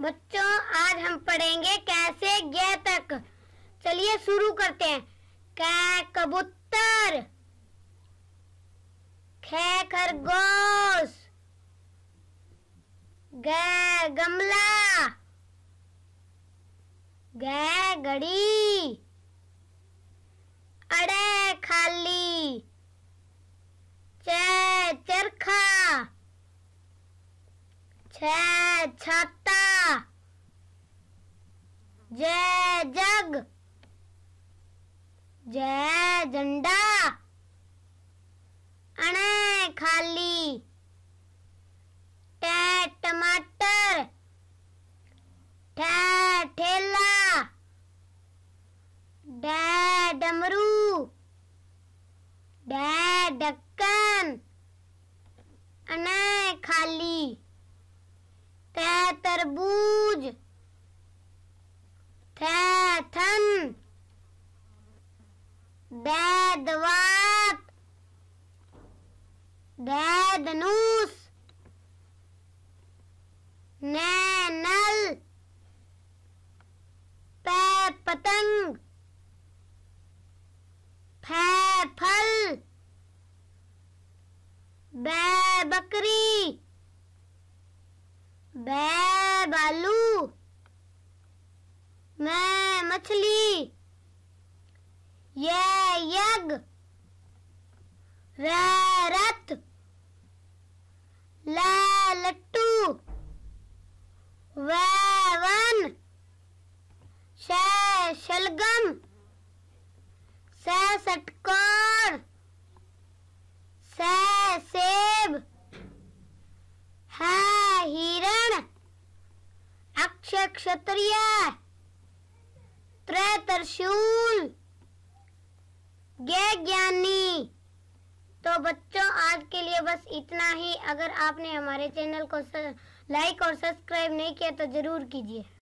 बच्चों आज हम पढ़ेंगे कैसे गे तक चलिए शुरू करते हैं कै कबूतर खै खरगोश गै गमला गै घड़ी अड़े खाली च चरखा छ छाता जय जग जय झंडा अणे खाली टै टमाटर ठै ठेला डै डमरू डै ढक्कन अणे खाली थे तरबूज थे थन दैदवात दैदनूस नैनल पै पतंग फै फल बै बकरी बालू मैं मछली ये यज्ञ रथ ल लट्टू वन शलगम सटको क्षत्रिय त्रय त्रिशूल गै ज्ञानी तो बच्चों आज के लिए बस इतना ही अगर आपने हमारे चैनल को लाइक और सब्सक्राइब नहीं किया तो ज़रूर कीजिए